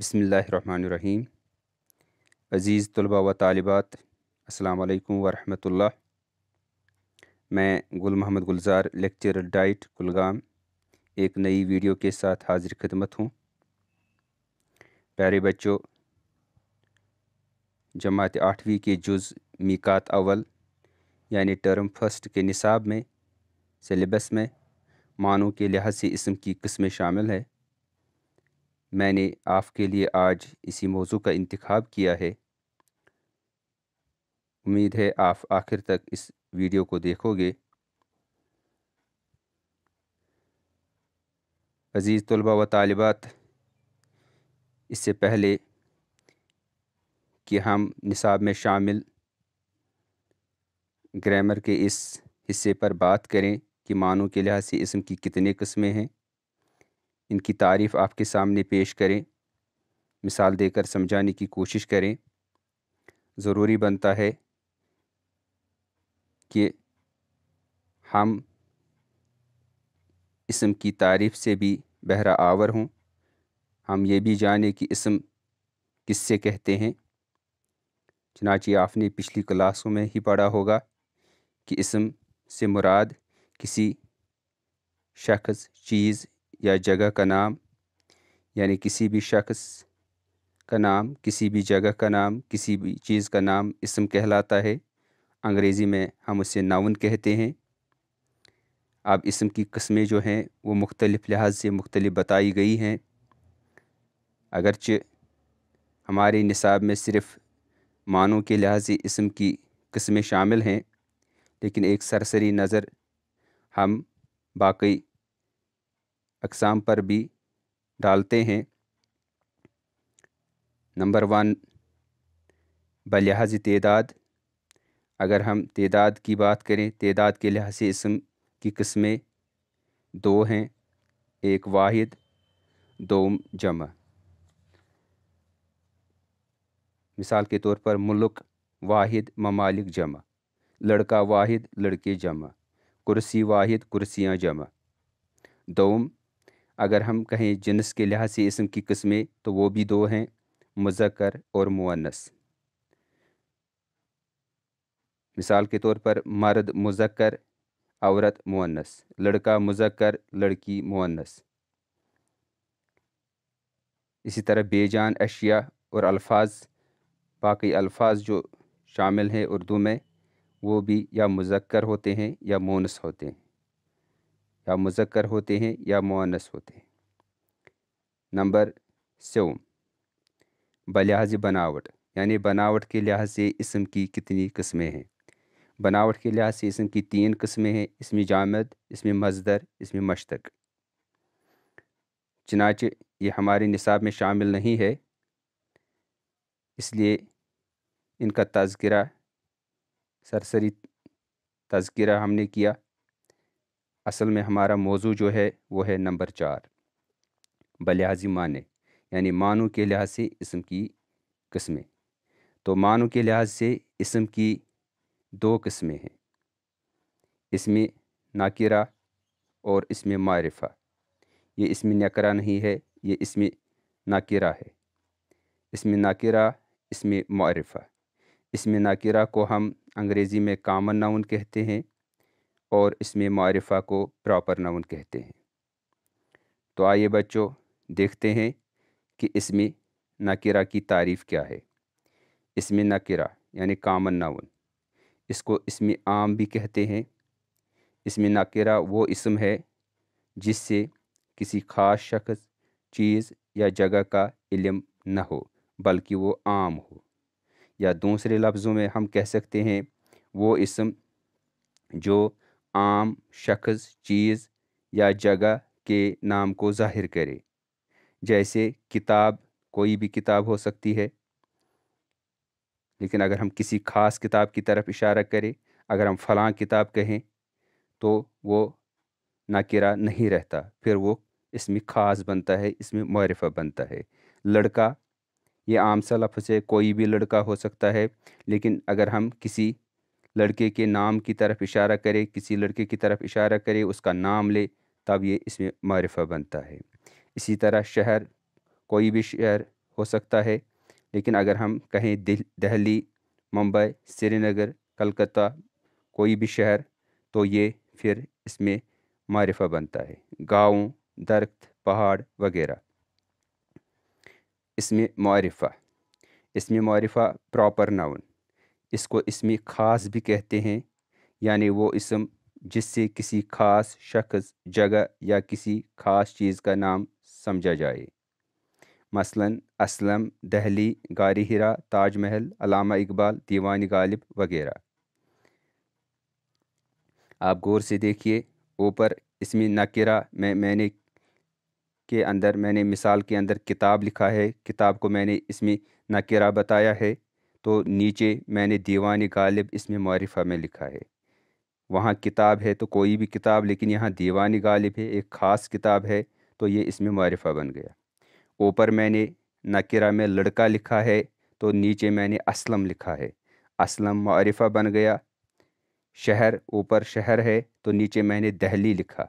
बसमीम अज़ीज़ तलबा व तालिबात असलकम वरहमल मैं गुल मोहम्मद गुलजार लेक्चर डाइट कुलगाम एक नई वीडियो के साथ हाजिर खदमत हूँ प्यारे बच्चों जमात आठवीं के जुज़ मीकात अवल यानी टर्म फर्स्ट के निसाब में सिलेबस में मानों के लिहाज से इसम की किस्में शामिल है मैंने आपके लिए आज इसी मौजू का इंतखब किया है उम्मीद है आप आखिर तक इस वीडियो को देखोगे अज़ीज़ तलबा व तालबात इससे पहले कि हम निसाब में शामिल ग्रामर के इस हिस्से पर बात करें कि मानों के लिहाज से इसम की कितने कस्में हैं इनकी तारीफ़ आपके सामने पेश करें मिसाल देकर समझाने की कोशिश करें ज़रूरी बनता है कि हम इसम की तारीफ़ से भी बहरा आवर हों हम ये भी जाने कि इसम किससे कहते हैं चनाची आपने पिछली क्लासों में ही पढ़ा होगा कि इसम से मुराद किसी शख्स चीज़ या जगह का नाम यानी किसी भी शख्स का नाम किसी भी जगह का नाम किसी भी चीज़ का नाम इसम कहलाता है अंग्रेज़ी में हम उसे नाउन कहते हैं अब इसम की कस्में जो हैं वो मुख्तलिफ़ लिहाज से मुख्तलिफ बताई गई हैं अगरचे हमारे निसाब में सिर्फ़ मानों के लिहाज से इसम की कस्में शामिल हैं लेकिन एक सरसरी नज़र हम बाकी अकसाम पर भी डालते हैं नंबर वन बलहाज तदाद अगर हम तदाद की बात करें तदाद के लिहाज से इसम की किस्में दो हैं एक वाहिद दो जमा मिसाल के तौर पर मुल्क वाहिद ममालिक जमा लड़का वाहिद लड़के जमा कुर्सी वाहिद कुर्सियाँ जमा दोम अगर हम कहें जिनस के लिहाज से इसम की किस्में तो वो भी दो हैं मुजक्र और मुअन्नस मिसाल के तौर पर मर्द मुजक्र औरत मुअन्नस लड़का मुजक्र लड़की मुअन्नस इसी तरह बेजान अशिया और अल्फाज बाकी अल्फाज जो शामिल हैं उर्दू में वो भी या मुजक्र होते हैं या मोनस होते हैं या मुजक्कर होते हैं या मुअन्नस होते हैं नंबर सोम बलिहाज बनावट यानी बनावट के लिहाज से इसम की कितनी किस्में हैं बनावट के लिहाज से इसम की तीन किस्में हैं इसमें जामद इसमें मजदर इसमें मशतक चनाच ये हमारे निसाब में शामिल नहीं है इसलिए इनका तस्करा सरसरी तस्करा हमने किया असल में हमारा मौजू जो है वो है नंबर चार बलिहाजी माने यानी मानों के लिहाज से इसम की किस्में तो मानों के लिहाज से इसम की दो किस्में हैं इसमें नाकिरा और इसमें मारिफा ये इसमें नकरा नहीं है ये इसमें नाकिरा है इसमें नाकिरा इसमें मारिफा इसमें नाकिरा को हम अंग्रेज़ी में कामन नाउन कहते हैं और इसमें मारिफा को प्रॉपर नाउन कहते हैं तो आइए बच्चों देखते हैं कि इसमें नकिरा की तारीफ़ क्या है इसमें नकिरा यानी कामन नाउन इसको इसमें आम भी कहते हैं इसमें नकिरा वो इसम है जिससे किसी ख़ास शख्स चीज़ या जगह का इलम न हो बल्कि वो आम हो या दूसरे लफ्ज़ों में हम कह सकते हैं वो इसम जो आम शख्स चीज़ या जगह के नाम को ज़ाहिर करे जैसे किताब कोई भी किताब हो सकती है लेकिन अगर हम किसी ख़ास किताब की तरफ इशारा करें अगर हम फलां किताब कहें तो वो नाकिरा नहीं रहता फिर वो इसमें ख़ास बनता है इसमें मरफ़ा बनता है लड़का ये आम सा लफ्ज़ है कोई भी लड़का हो सकता है लेकिन अगर हम किसी लड़के के नाम की तरफ इशारा करे किसी लड़के की तरफ इशारा करे उसका नाम ले तब ये इसमें मारफा बनता है इसी तरह शहर कोई भी शहर हो सकता है लेकिन अगर हम कहें दिल्ली मुंबई श्रीनगर कलकत्ता कोई भी शहर तो ये फिर इसमें मारफा बनता है गाँव दरख्त पहाड़ वगैरह इसमें मारफा इसमें मारफा प्रॉपर नाउन इसको इसमें ख़ास भी कहते हैं यानी वो इसम जिससे किसी ख़ास शख्स जगह या किसी ख़ास चीज़ का नाम समझा जाए मसलन असलम दहली गारी हिरा ताजमहल अलामा इकबाल दीवान गालिब वगैरह आप गौर से देखिए ऊपर इसमें नकिरा मैं मैंने के अंदर मैंने मिसाल के अंदर किताब लिखा है किताब को मैंने इसमें नकिरा बताया है तो नीचे मैंने दीवान गालिब इसमें मारिफा में लिखा है वहाँ किताब है तो कोई भी किताब लेकिन यहाँ दीवान गालिब है एक ख़ास किताब है तो ये इसमें मारिफा बन गया ऊपर मैंने नकिरा में लड़का लिखा है तो नीचे मैंने असलम लिखा है असलम मारिफा बन गया शहर ऊपर शहर है तो नीचे मैंने दहली लिखा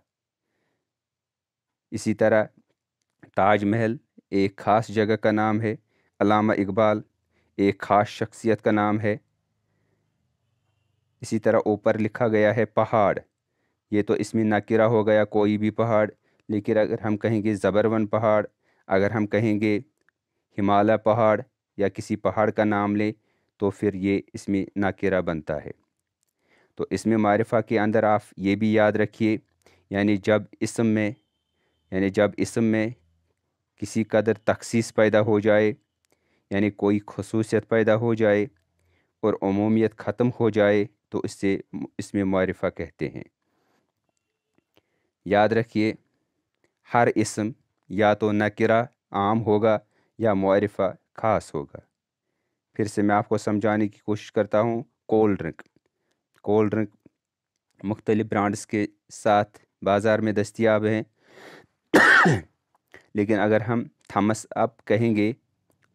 इसी तरह ताजमहल एक ख़ास जगह का नाम है अलामा इकबाल एक ख़ास शख्सियत का नाम है इसी तरह ऊपर लिखा गया है पहाड़ ये तो इसमें नाकिरा हो गया कोई भी पहाड़ लेकिन अगर हम कहेंगे ज़बरवन पहाड़ अगर हम कहेंगे हिमालय पहाड़ या किसी पहाड़ का नाम लें तो फिर ये इसमें नाकिरा बनता है तो इसमें मारिफा के अंदर आप ये भी याद रखिए यानी जब इसम में यानी जब इसम में किसी कदर तखसीस पैदा हो जाए यानी कोई खसूसियत पैदा हो जाए और अमूमियत ख़त्म हो जाए तो इससे इसमें मारफा कहते हैं याद रखिए हर इसम या तो नकिरा आम होगा या मारफा खास होगा फिर से मैं आपको समझाने की कोशिश करता हूँ कोल्ड ड्रिंक कोल्ड ड्रिंक मुख्तलिफ़ ब्रांड्स के साथ बाज़ार में दस्तियाब हैं लेकिन अगर हम थम्स अप कहेंगे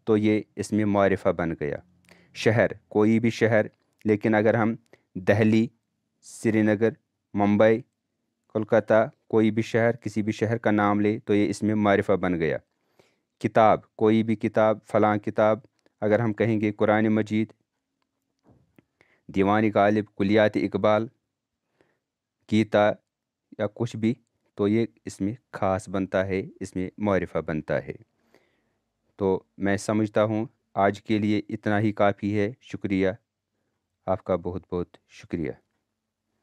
तो ये इसमें मारफ़ा बन गया शहर कोई भी शहर लेकिन अगर हम दहली श्रीनगर मुंबई कोलकाता कोई भी शहर किसी भी शहर का नाम ले तो ये इसमें मारफ़ा बन गया किताब कोई भी किताब फलां किताब अगर हम कहेंगे कुरान मजीद दीवान गालिब कुलियात इकबाल गीता या कुछ भी तो ये इसमें ख़ास बनता है इसमें मारफ़ा बनता है तो मैं समझता हूँ आज के लिए इतना ही काफ़ी है शुक्रिया आपका बहुत बहुत शुक्रिया